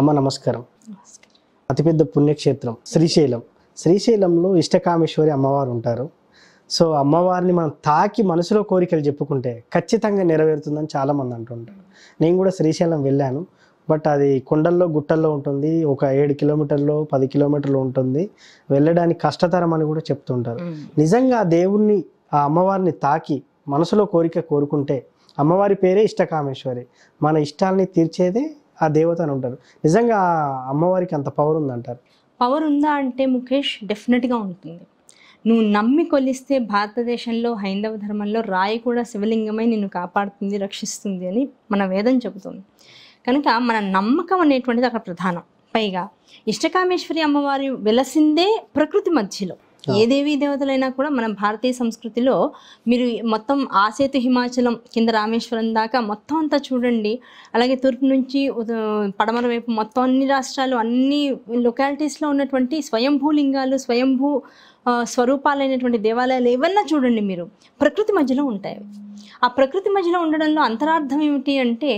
అమ్మ నమస్కారం అతిపెద్ద పుణ్యక్షేత్రం శ్రీశైలం శ్రీశైలంలో ఇష్టకామేశ్వరి అమ్మవారు ఉంటారు సో అమ్మవారిని మనం తాకి మనసులో కోరికలు చెప్పుకుంటే ఖచ్చితంగా నెరవేరుతుందని చాలామంది అంటుంటారు నేను కూడా శ్రీశైలం వెళ్ళాను బట్ అది కొండల్లో గుట్టల్లో ఉంటుంది ఒక ఏడు కిలోమీటర్లు పది కిలోమీటర్లు ఉంటుంది వెళ్ళడానికి కష్టతరం అని కూడా చెప్తుంటారు నిజంగా ఆ దేవుణ్ణి ఆ అమ్మవారిని తాకి మనసులో కోరిక కోరుకుంటే అమ్మవారి పేరే ఇష్టకామేశ్వరి మన ఇష్టాలని తీర్చేదే ఆ దేవత అని ఉంటారు నిజంగా అమ్మవారికి అంత పవర్ ఉందంటారు పవర్ ఉందా అంటే ముఖేష్ డెఫినెట్గా ఉంటుంది నువ్వు నమ్మి కొలిస్తే భారతదేశంలో హైందవ ధర్మంలో రాయి కూడా శివలింగమై నిన్ను కాపాడుతుంది రక్షిస్తుంది అని మన వేదం చెబుతుంది కనుక మన నమ్మకం అనేటువంటిది అక్కడ ప్రధానం పైగా ఇష్టకామేశ్వరి అమ్మవారి వెలసిందే ప్రకృతి మధ్యలో ఏ దేవి దేవతలైనా కూడా మన భారతీయ సంస్కృతిలో మీరు మొత్తం ఆసేతు హిమాచలం కింద రామేశ్వరం దాకా మొత్తం అంతా చూడండి అలాగే తూర్పు నుంచి పడమర వైపు మొత్తం అన్ని రాష్ట్రాలు అన్ని లొకాలిటీస్లో ఉన్నటువంటి స్వయంభూ లింగాలు స్వయంభూ స్వరూపాలైనటువంటి దేవాలయాలు ఏవన్నా చూడండి మీరు ప్రకృతి మధ్యలో ఉంటాయి ఆ ప్రకృతి మధ్యలో ఉండడంలో అంతరార్థం ఏమిటి అంటే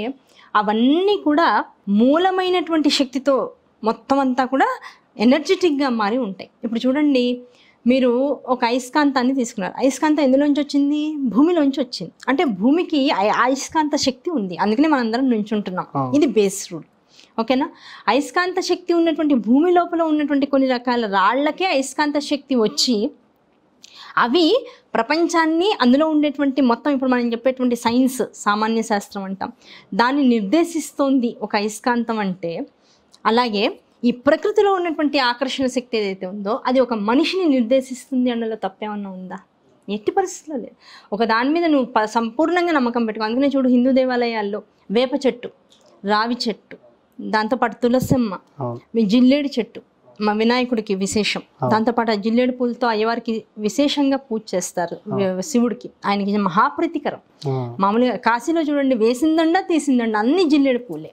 అవన్నీ కూడా మూలమైనటువంటి శక్తితో మొత్తం అంతా కూడా ఎనర్జెటిక్గా మారి ఉంటాయి ఇప్పుడు చూడండి మీరు ఒక అయస్కాంతాన్ని తీసుకున్నారు అయస్కాంతం ఎందులోంచి వచ్చింది భూమిలోంచి వచ్చింది అంటే భూమికి అయస్కాంత శక్తి ఉంది అందుకనే మనందరం నుంచుంటున్నాం ఇది బేస్ రూల్ ఓకేనా అయస్కాంత శక్తి ఉన్నటువంటి భూమి లోపల ఉన్నటువంటి కొన్ని రకాల రాళ్లకే అయస్కాంత శక్తి వచ్చి అవి ప్రపంచాన్ని అందులో ఉండేటువంటి మొత్తం ఇప్పుడు మనం చెప్పేటువంటి సైన్స్ సామాన్య శాస్త్రం అంటాం దాన్ని నిర్దేశిస్తోంది ఒక అయస్కాంతం అంటే అలాగే ఈ ప్రకృతిలో ఉన్నటువంటి ఆకర్షణ శక్తి ఏదైతే ఉందో అది ఒక మనిషిని నిర్దేశిస్తుంది అన్నలో తప్పేమన్నా ఉందా ఎట్టి పరిస్థితుల్లో లేదు ఒక దాని మీద నువ్వు సంపూర్ణంగా నమ్మకం పెట్టుకో అందుకనే చూడు హిందూ దేవాలయాల్లో వేప చెట్టు రావి చెట్టు దాంతోపాటు తులసమ్మ మీ జిల్లేడు చెట్టు మా వినాయకుడికి విశేషం దాంతో పాటు ఆ జిల్లేడు పూలతో అయ్యవారికి విశేషంగా పూజ చేస్తారు శివుడికి ఆయనకి మహాప్రీతికరం మామూలుగా కాశీలో చూడండి వేసిందండ తీసిందండ అన్ని జిల్లేడు పూలే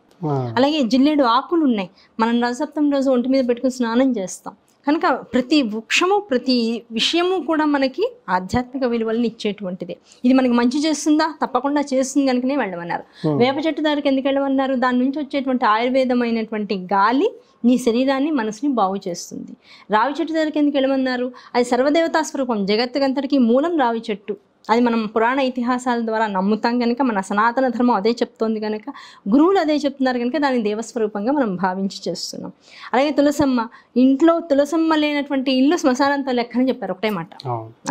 అలాగే జిల్లేడు ఆకులు ఉన్నాయి మనం రథసప్తం రోజు ఒంటి మీద పెట్టుకుని స్నానం చేస్తాం కనుక ప్రతి వృక్షము ప్రతి విషయము కూడా మనకి ఆధ్యాత్మిక విలువలను ఇచ్చేటువంటిది ఇది మనకి మంచి చేస్తుందా తప్పకుండా చేస్తుంది కనుకనే వెళ్ళమన్నారు hmm. వేప చెట్టు దారికి ఎందుకు వెళ్ళమన్నారు దాని నుంచి వచ్చేటువంటి ఆయుర్వేదమైనటువంటి గాలి నీ శరీరాన్ని మనసుని బాగు చేస్తుంది రావి చెట్టు దారికి ఎందుకు వెళ్ళమన్నారు అది సర్వదేవతా స్వరూపం జగత్తుకంతటికి మూలం రావి చెట్టు అది మనం పురాణ ఇతిహాసాల ద్వారా నమ్ముతాం కనుక మన సనాతన ధర్మం అదే చెప్తోంది కనుక గురువులు అదే చెప్తున్నారు కనుక దాన్ని దేవస్వరూపంగా మనం భావించి చేస్తున్నాం అలాగే తులసమ్మ ఇంట్లో తులసమ్మ లేనటువంటి ఇల్లు శ్మశానంతో లెక్కని చెప్పారు ఒకటే మాట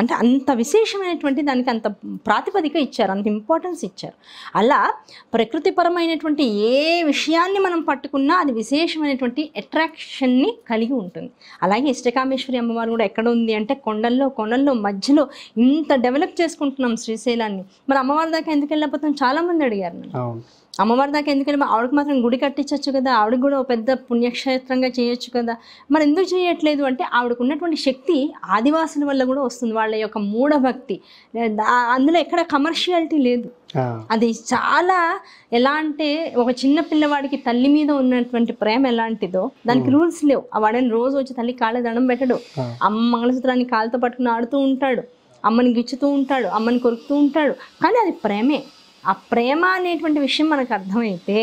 అంటే అంత విశేషమైనటువంటి దానికి అంత ప్రాతిపదిక ఇచ్చారు అంత ఇంపార్టెన్స్ ఇచ్చారు అలా ప్రకృతిపరమైనటువంటి ఏ విషయాన్ని మనం పట్టుకున్నా అది విశేషమైనటువంటి అట్రాక్షన్ని కలిగి ఉంటుంది అలాగే ఇష్టకామేశ్వరి అమ్మవారు కూడా ఎక్కడ ఉంది అంటే కొండల్లో కొండల్లో మధ్యలో ఇంత డెవలప్ చేసుకుంటే చేసుకుంటున్నాం శ్రీశైలాన్ని మరి అమ్మవారి దాకా ఎందుకు వెళ్ళిపోతాం చాలా మంది అడిగారు అమ్మవారి దాకా ఎందుకు వెళ్ళి ఆవిడకి మాత్రం గుడి కట్టించవచ్చు కదా ఆవిడకి కూడా ఒక పెద్ద పుణ్యక్షేత్రంగా చేయొచ్చు కదా మరి ఎందుకు చేయట్లేదు అంటే ఆవిడకు ఉన్నటువంటి శక్తి ఆదివాసుల వల్ల కూడా వస్తుంది వాళ్ళ యొక్క మూఢభక్తి అందులో ఎక్కడ కమర్షియాలిటీ లేదు అది చాలా ఎలా అంటే ఒక చిన్న పిల్లవాడికి తల్లి మీద ఉన్నటువంటి ప్రేమ ఎలాంటిదో దానికి రూల్స్ లేవు ఆ వాడని రోజు వచ్చి తల్లి కాళ్ళ దండం పెట్టడు అమ్మ మంగళసూత్రాన్ని కాళ్ళతో పట్టుకుని ఆడుతూ ఉంటాడు అమ్మని గిచ్చుతూ ఉంటాడు అమ్మని కొరుకుతూ ఉంటాడు కానీ అది ప్రేమే ఆ ప్రేమ అనేటువంటి విషయం మనకు అర్థమైతే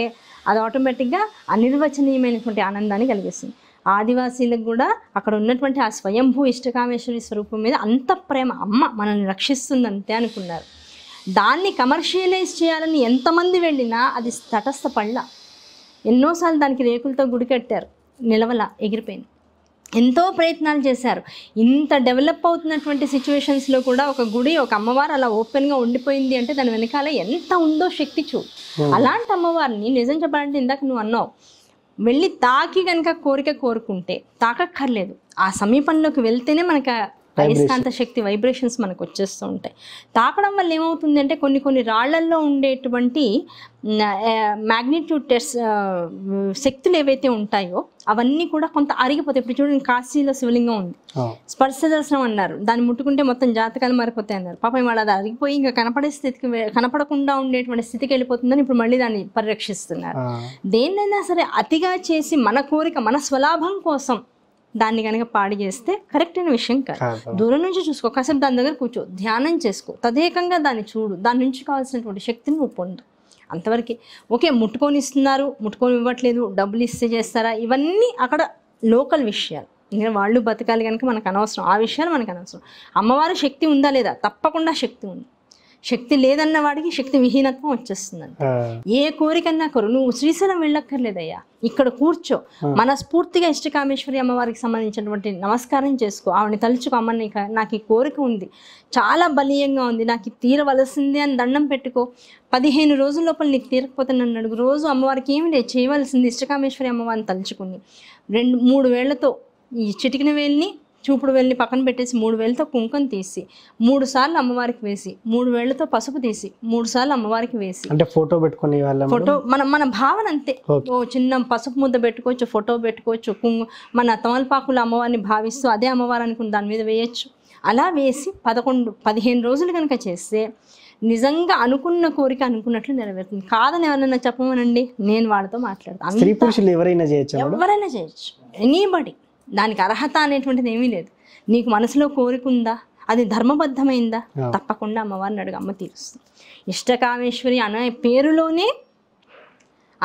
అది ఆటోమేటిక్గా అనిర్వచనీయమైనటువంటి ఆనందాన్ని కలిగిస్తుంది ఆదివాసీలకు కూడా అక్కడ ఉన్నటువంటి ఆ స్వయంభూ ఇష్టకామేశ్వరి స్వరూపం మీద అంత ప్రేమ అమ్మ మనల్ని రక్షిస్తుందంతే అనుకున్నారు దాన్ని కమర్షియలైజ్ చేయాలని ఎంతమంది వెళ్ళినా అది తటస్థ పళ్ళ ఎన్నోసార్లు దానికి రేకులతో గుడి కట్టారు నిలవల ఎగిరిపోయింది ఎంతో ప్రయత్నాలు చేశారు ఇంత డెవలప్ అవుతున్నటువంటి సిచ్యువేషన్స్లో కూడా ఒక గుడి ఒక అమ్మవారు అలా ఓపెన్గా ఉండిపోయింది అంటే దాని వెనకాల ఎంత ఉందో శక్తి చూ అలాంటి అమ్మవారిని నిజం చెప్పాలంటే ఇందాక నువ్వు అన్నావు వెళ్ళి తాకి కనుక కోరిక కోరుకుంటే తాకక్కర్లేదు ఆ సమీపంలోకి వెళ్తేనే మనకు అయస్కాంత శక్తి వైబ్రేషన్స్ మనకు వచ్చేస్తూ ఉంటాయి తాకడం వల్ల ఏమవుతుందంటే కొన్ని కొన్ని రాళ్లల్లో ఉండేటువంటి మ్యాగ్నిట్యూడ్ టెస్ట్ శక్తులు ఏవైతే ఉంటాయో అవన్నీ కూడా కొంత అరిగిపోతాయి ఇప్పుడు చూడండి కాశీలో శివలింగం ఉంది స్పర్శ దర్శనం అన్నారు దాన్ని ముట్టుకుంటే మొత్తం జాతకాలు మారిపోతాయి అన్నారు పాపం వాళ్ళు అది అరిగిపోయి ఇంకా కనపడే స్థితికి కనపడకుండా ఉండేటువంటి స్థితికి వెళ్ళిపోతుందని ఇప్పుడు మళ్ళీ దాన్ని పరిరక్షిస్తున్నారు దేన్నైనా సరే అతిగా చేసి మన కోరిక మన స్వలాభం కోసం దాన్ని కనుక పాడి చేస్తే కరెక్ట్ అయిన విషయం కాదు దూరం నుంచి చూసుకో కాసేపు దాని దగ్గర కూర్చో ధ్యానం చేసుకో తదేకంగా దాన్ని చూడు దాని నుంచి కావాల్సినటువంటి శక్తిని నువ్వు పొందు అంతవరకు ఓకే ముట్టుకొని ఇస్తున్నారు ముట్టుకొని ఇవ్వట్లేదు డబ్బులు ఇస్తే చేస్తారా ఇవన్నీ అక్కడ లోకల్ విషయాలు ఇంకా వాళ్ళు బతకాలి కనుక మనకు అనవసరం ఆ విషయాలు మనకు అనవసరం అమ్మవారి శక్తి ఉందా లేదా తప్పకుండా శక్తి ఉంది శక్తి లేదన్న వాడికి శక్తి విహీనత్వం వచ్చేస్తుందంట ఏ కోరికన్నా కొరు నువ్వు శ్రీశైలం వెళ్ళక్కర్లేదయ్యా ఇక్కడ కూర్చో మనస్ఫూర్తిగా ఇష్టకామేశ్వరి అమ్మవారికి సంబంధించినటువంటి నమస్కారం చేసుకో ఆవిడని తలుచుకో అమ్మ నాకు ఈ కోరిక ఉంది చాలా బలీయంగా ఉంది నాకు తీరవలసిందే అని దండం పెట్టుకో పదిహేను రోజుల లోపల నీకు తీరకపోతే నన్ను అడుగు రోజు అమ్మవారికి ఏమి లేదు చేయవలసింది ఇష్టకామేశ్వరి అమ్మవారిని తలుచుకుని రెండు మూడు వేళ్లతో ఈ చిటికిన వేలిని చూపుడు వేలిని పక్కన పెట్టేసి మూడు వేలతో కుంకం తీసి మూడు సార్లు అమ్మవారికి వేసి మూడు వేళ్లతో పసుపు తీసి మూడు సార్లు అమ్మవారికి వేసి అంటే ఫోటో పెట్టుకుని ఫోటో మన మన భావన అంతే ఓ చిన్న పసుపు ముద్ద పెట్టుకోవచ్చు ఫోటో పెట్టుకోవచ్చు కుంగు మన తమలపాకులు అమ్మవారిని భావిస్తూ అదే అమ్మవారు అనుకుని దాని మీద వేయచ్చు అలా వేసి పదకొండు పదిహేను రోజులు కనుక చేస్తే నిజంగా అనుకున్న కోరిక అనుకున్నట్లు నెరవేరుతుంది కాదని ఎవరైనా చెప్పమనండి నేను వాళ్ళతో మాట్లాడతాను ఎవరైనా చేయొచ్చు ఎవరైనా చేయొచ్చు ఎనీబడి దానికి అర్హత అనేటువంటిది ఏమీ లేదు నీకు మనసులో ఉందా అది ధర్మబద్ధమైందా తప్పకుండా అమ్మవారిని అడుగు అమ్మ తీరుస్తుంది ఇష్టకామేశ్వరి అనే పేరులోనే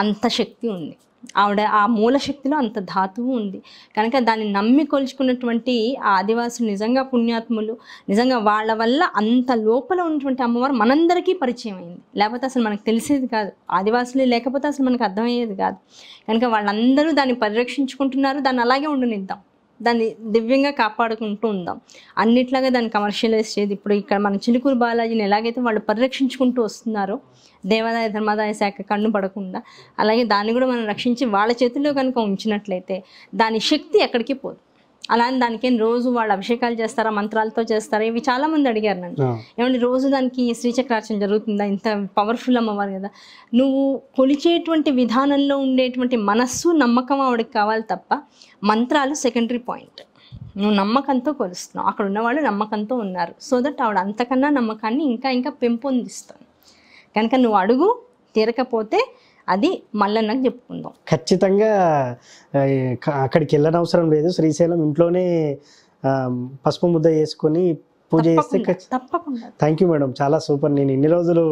అంత శక్తి ఉంది ఆవిడ ఆ మూల శక్తిలో అంత ధాతువు ఉంది కనుక దాన్ని నమ్మి కొలుచుకున్నటువంటి ఆ ఆదివాసులు నిజంగా పుణ్యాత్ములు నిజంగా వాళ్ళ వల్ల అంత లోపల ఉన్నటువంటి అమ్మవారు మనందరికీ పరిచయం అయింది లేకపోతే అసలు మనకు తెలిసేది కాదు ఆదివాసులే లేకపోతే అసలు మనకు అర్థమయ్యేది కాదు కనుక వాళ్ళందరూ దాన్ని పరిరక్షించుకుంటున్నారు దాన్ని అలాగే ఉండనిద్దాం దాన్ని దివ్యంగా కాపాడుకుంటూ ఉందాం అన్నిట్లాగా దాన్ని కమర్షియలైజ్ చేయదు ఇప్పుడు ఇక్కడ మన చిలుకూరు బాలాజీని ఎలాగైతే వాళ్ళు పరిరక్షించుకుంటూ వస్తున్నారో దేవాదాయ ధర్మాదాయ శాఖ కన్ను పడకుండా అలాగే దాన్ని కూడా మనం రక్షించి వాళ్ళ చేతుల్లో కనుక ఉంచినట్లయితే దాని శక్తి ఎక్కడికి పోదు అలా అని దానికి రోజు వాళ్ళు అభిషేకాలు చేస్తారా మంత్రాలతో చేస్తారా ఇవి చాలా మంది అడిగారు నన్ను ఏమంటే రోజు దానికి శ్రీచక్రార్చన జరుగుతుందా ఇంత పవర్ఫుల్ అమ్మవారు కదా నువ్వు కొలిచేటువంటి విధానంలో ఉండేటువంటి మనస్సు నమ్మకం ఆవిడకి కావాలి తప్ప మంత్రాలు సెకండరీ పాయింట్ నువ్వు నమ్మకంతో కొలుస్తున్నావు అక్కడ ఉన్నవాళ్ళు నమ్మకంతో ఉన్నారు సో దట్ ఆవిడ అంతకన్నా నమ్మకాన్ని ఇంకా ఇంకా పెంపొందిస్తాను కనుక నువ్వు అడుగు తీరకపోతే అది మళ్ళీ చెప్పుకుందాం ఖచ్చితంగా అక్కడికి వెళ్ళని అవసరం లేదు శ్రీశైలం ఇంట్లోనే పసుపు ముద్ద వేసుకొని పూజ చేస్తే తప్పకుండా థ్యాంక్ యూ మేడం చాలా సూపర్ నేను ఇన్ని రోజులు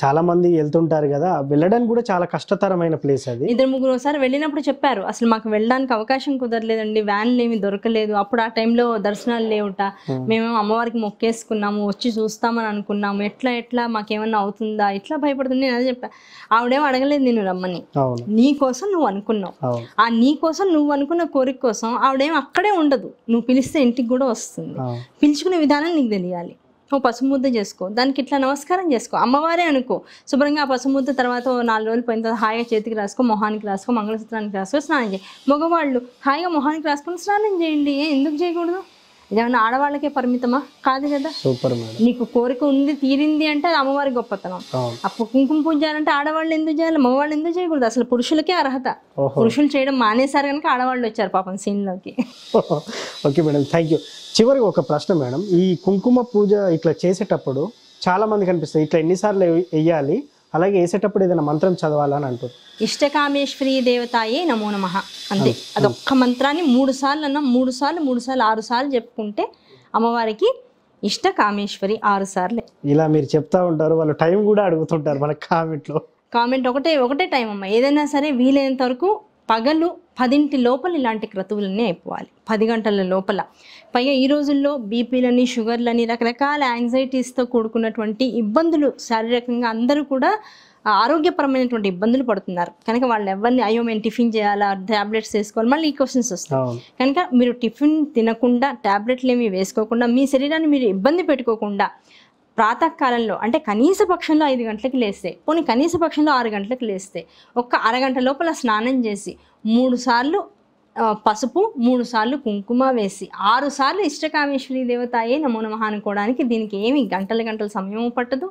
చాలా మంది వెళ్తుంటారు కదా వెళ్ళడానికి కూడా చాలా కష్టతరమైన ప్లేస్ అది ఇద్దరు ముగ్గురు ఒకసారి వెళ్ళినప్పుడు చెప్పారు అసలు మాకు వెళ్ళడానికి అవకాశం కుదరలేదండి వ్యాన్లు ఏమి దొరకలేదు అప్పుడు ఆ టైంలో దర్శనాలు లేవుట మేము అమ్మవారికి మొక్కేసుకున్నాము వచ్చి చూస్తామని అనుకున్నాము ఎట్లా ఎట్లా మాకేమన్నా అవుతుందా ఎట్లా భయపడుతుంది నేను అదే చెప్పా ఆవిడేమో అడగలేదు నేను రమ్మని నీ కోసం నువ్వు అనుకున్నావు ఆ నీ కోసం నువ్వు అనుకున్న కోరిక కోసం ఆవిడేమో అక్కడే ఉండదు నువ్వు పిలిస్తే ఇంటికి కూడా వస్తుంది పిలుచుకునే విధానం నీకు తెలియాలి ఓ పసుముద్ద చేసుకో దానికి ఇట్లా నమస్కారం చేసుకో అమ్మవారే అనుకో శుభ్రంగా ఆ పసుముద్ద తర్వాత నాలుగు రోజులు పోయిన తర్వాత హాయిగా చేతికి రాసుకో మొహానికి రాసుకో మంగళసూత్రానికి రాసుకో స్నానం చేయి మగవాళ్ళు హాయిగా మొహానికి రాసుకొని స్నానం చేయండి ఎందుకు చేయకూడదు ఏమన్నా ఆడవాళ్ళకే పరిమితమా కాదు కదా సూపర్ నీకు కోరిక ఉంది తీరింది అంటే అది అమ్మవారి గొప్పతనం అప్పుడు కుంకుమ పూజ చేయాలంటే ఆడవాళ్ళు ఎందుకు చేయాలి మగవాళ్ళు ఎందుకు చేయకూడదు అసలు పురుషులకే అర్హత పురుషులు చేయడం మానేశారు కనుక ఆడవాళ్ళు వచ్చారు పాపం లోకి ఓకే మేడం థ్యాంక్ యూ చివరికి ఒక ప్రశ్న మేడం ఈ కుంకుమ పూజ ఇట్లా చేసేటప్పుడు చాలా మంది కనిపిస్తుంది ఇట్లా ఎన్నిసార్లు వెయ్యాలి అలాగే వేసేటప్పుడు ఏదైనా మంత్రం చదవాలని అంటుంది ఇష్టకామేశ్వరి దేవతాయే నమో నమ అంతే అదొక్క మంత్రాన్ని మూడు సార్లు అన్న మూడు సార్లు మూడు సార్లు ఆరు సార్లు చెప్పుకుంటే అమ్మవారికి ఇష్ట కామేశ్వరి ఆరు సార్లు ఇలా మీరు చెప్తా ఉంటారు వాళ్ళు టైం కూడా అడుగుతుంటారు మన కామెంట్లో కామెంట్ ఒకటే ఒకటే టైం అమ్మ ఏదైనా సరే వీలైనంత వరకు పగలు పదింటి లోపల ఇలాంటి క్రతువులన్నీ అయిపోవాలి పది గంటల లోపల పైగా ఈ రోజుల్లో బీపీలని షుగర్లని రకరకాల యాంగ్జైటీస్తో కూడుకున్నటువంటి ఇబ్బందులు శారీరకంగా అందరూ కూడా ఆరోగ్యపరమైనటువంటి ఇబ్బందులు పడుతున్నారు కనుక వాళ్ళు ఎవరిని అయ్యో మేము టిఫిన్ చేయాలా ట్యాబ్లెట్స్ వేసుకోవాలి మళ్ళీ ఈ క్వశ్చన్స్ వస్తాయి కనుక మీరు టిఫిన్ తినకుండా ట్యాబ్లెట్లు ఏమి వేసుకోకుండా మీ శరీరాన్ని మీరు ఇబ్బంది పెట్టుకోకుండా ప్రాతకాలంలో అంటే కనీస పక్షంలో ఐదు గంటలకు లేస్తే పోనీ కనీస పక్షంలో ఆరు గంటలకు లేస్తే ఒక్క అరగంట లోపల స్నానం చేసి మూడు సార్లు పసుపు మూడు సార్లు కుంకుమ వేసి ఆరు సార్లు ఇష్టకామేశ్వరి దేవతాయే నమో నమ అనుకోవడానికి దీనికి ఏమి గంటల గంటల సమయం పట్టదు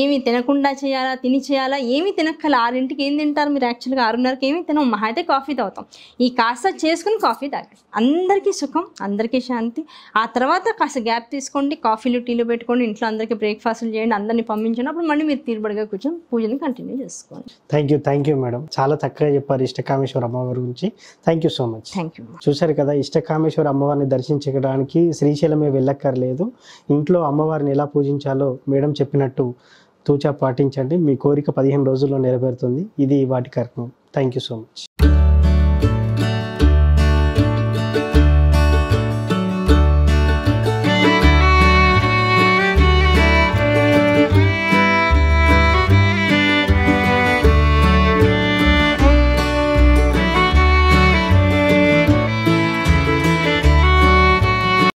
ఏమి తినకుండా చేయాలా తిని చేయాలా ఏమి తినక్కల ఆరింటికి ఏం తింటారు మీరు యాక్చువల్గా ఆరున్నరకి ఏమి తినం మహా అయితే కాఫీ తాగుతాం ఈ కాస్త చేసుకుని కాఫీ తాగండి అందరికీ సుఖం అందరికీ శాంతి ఆ తర్వాత కాస్త గ్యాప్ తీసుకోండి కాఫీలు టీలు పెట్టుకోండి ఇంట్లో అందరికీ బ్రేక్ఫాస్ట్లు చేయండి అందరినీ పంపించండి అప్పుడు మళ్ళీ మీరు తీరుబడిగా కూర్చొని పూజని కంటిన్యూ చేసుకోండి thank you thank you madam చాలా చక్కగా చెప్పారు ఇష్టకామేశ్వర అమ్మవారి గురించి thank you so much much thank you చూశారు కదా ఇష్టకామేశ్వర అమ్మవారిని దర్శించడానికి శ్రీశైలమే వెళ్ళక్కర్లేదు ఇంట్లో అమ్మవారిని ఎలా పూజించాలో మేడం చెప్పినట్టు తూచా పాటించండి మీ కోరిక పదిహేను రోజుల్లో నెరవేరుతుంది ఇది వాటి కార్యక్రమం థ్యాంక్ యూ సో మచ్